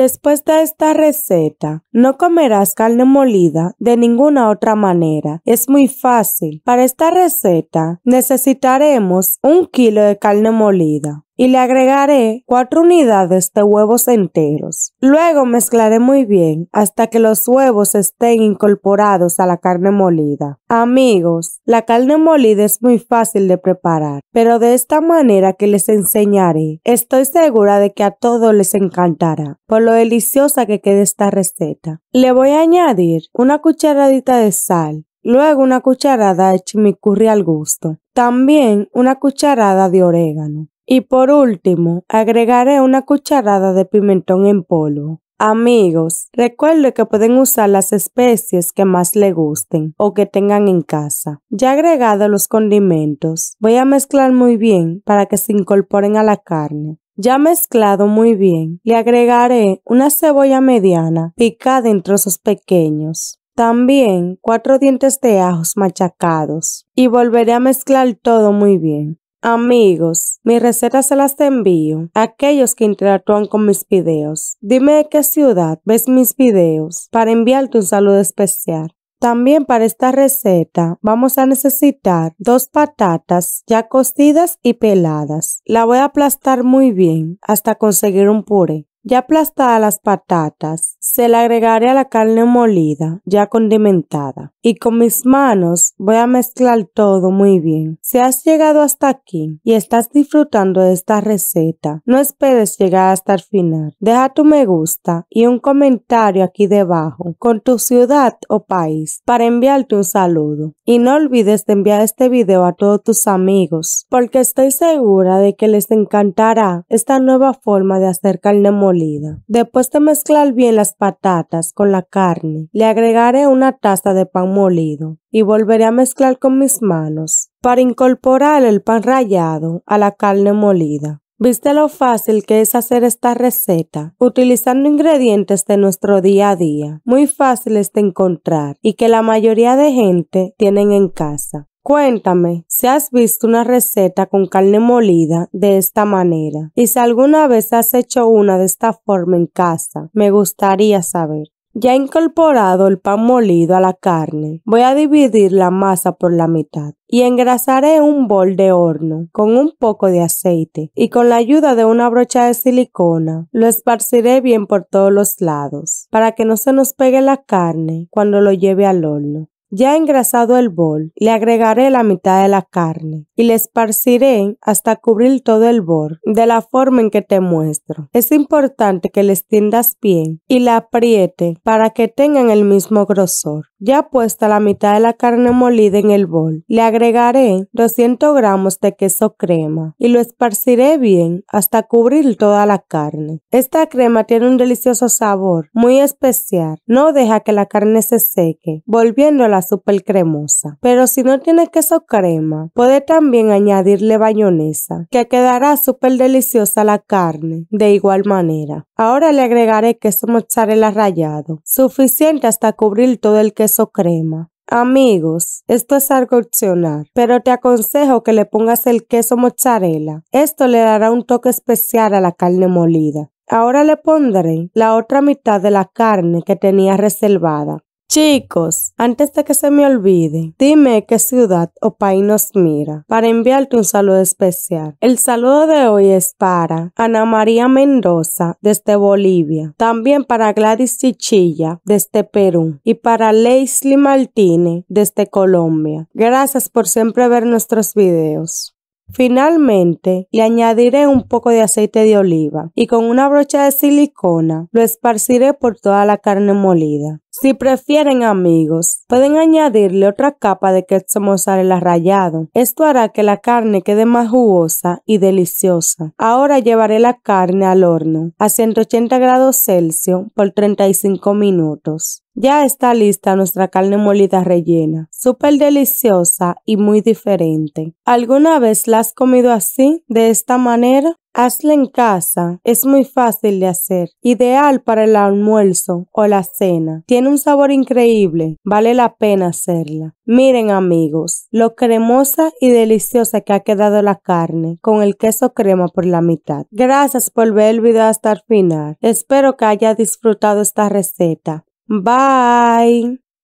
Después de esta receta, no comerás carne molida de ninguna otra manera. Es muy fácil. Para esta receta necesitaremos un kilo de carne molida, y le agregaré cuatro unidades de huevos enteros. Luego mezclaré muy bien hasta que los huevos estén incorporados a la carne molida. Amigos, la carne molida es muy fácil de preparar, pero de esta manera que les enseñaré, estoy segura de que a todos les encantará, por lo deliciosa que quede esta receta. Le voy a añadir una cucharadita de sal, luego una cucharada de chimicurri al gusto, también una cucharada de orégano. Y por último, agregaré una cucharada de pimentón en polvo. Amigos, recuerde que pueden usar las especies que más le gusten o que tengan en casa. Ya agregado los condimentos, voy a mezclar muy bien para que se incorporen a la carne. Ya mezclado muy bien, le agregaré una cebolla mediana picada en trozos pequeños. También cuatro dientes de ajos machacados y volveré a mezclar todo muy bien. Amigos, mis recetas se las te envío a aquellos que interactúan con mis videos. Dime de qué ciudad ves mis videos para enviarte un saludo especial. También para esta receta vamos a necesitar dos patatas ya cocidas y peladas. La voy a aplastar muy bien hasta conseguir un puré. Ya aplastadas las patatas, se le agregaré a la carne molida, ya condimentada. Y con mis manos voy a mezclar todo muy bien. Si has llegado hasta aquí y estás disfrutando de esta receta, no esperes llegar hasta el final. Deja tu me gusta y un comentario aquí debajo con tu ciudad o país para enviarte un saludo. Y no olvides de enviar este video a todos tus amigos, porque estoy segura de que les encantará esta nueva forma de hacer carne molida molida. Después de mezclar bien las patatas con la carne, le agregaré una taza de pan molido y volveré a mezclar con mis manos para incorporar el pan rallado a la carne molida. ¿Viste lo fácil que es hacer esta receta? Utilizando ingredientes de nuestro día a día, muy fáciles de encontrar y que la mayoría de gente tienen en casa. Cuéntame si has visto una receta con carne molida de esta manera y si alguna vez has hecho una de esta forma en casa. Me gustaría saber. Ya he incorporado el pan molido a la carne, voy a dividir la masa por la mitad y engrasaré un bol de horno con un poco de aceite y con la ayuda de una brocha de silicona lo esparciré bien por todos los lados para que no se nos pegue la carne cuando lo lleve al horno. Ya engrasado el bol, le agregaré la mitad de la carne y le esparciré hasta cubrir todo el bol de la forma en que te muestro. Es importante que le extiendas bien y la apriete para que tengan el mismo grosor. Ya puesta la mitad de la carne molida en el bol, le agregaré 200 gramos de queso crema y lo esparciré bien hasta cubrir toda la carne. Esta crema tiene un delicioso sabor muy especial. No deja que la carne se seque, volviéndola súper cremosa. Pero si no tiene queso crema, puede también añadirle bañonesa, que quedará súper deliciosa la carne, de igual manera. Ahora le agregaré queso mozzarella rallado, suficiente hasta cubrir todo el queso crema. Amigos, esto es algo opcional, pero te aconsejo que le pongas el queso mozzarella. Esto le dará un toque especial a la carne molida. Ahora le pondré la otra mitad de la carne que tenía reservada. Chicos, antes de que se me olvide, dime qué ciudad o país nos mira para enviarte un saludo especial. El saludo de hoy es para Ana María Mendoza desde Bolivia, también para Gladys Chichilla desde Perú y para Leslie Martínez desde Colombia. Gracias por siempre ver nuestros videos. Finalmente, le añadiré un poco de aceite de oliva y con una brocha de silicona lo esparciré por toda la carne molida. Si prefieren amigos, pueden añadirle otra capa de queso mozzarella rallado. Esto hará que la carne quede más jugosa y deliciosa. Ahora llevaré la carne al horno a 180 grados Celsius por 35 minutos. Ya está lista nuestra carne molida rellena, súper deliciosa y muy diferente. ¿Alguna vez la has comido así, de esta manera? Hazla en casa, es muy fácil de hacer, ideal para el almuerzo o la cena. Tiene un sabor increíble, vale la pena hacerla. Miren amigos, lo cremosa y deliciosa que ha quedado la carne, con el queso crema por la mitad. Gracias por ver el video hasta el final. Espero que haya disfrutado esta receta. Bye.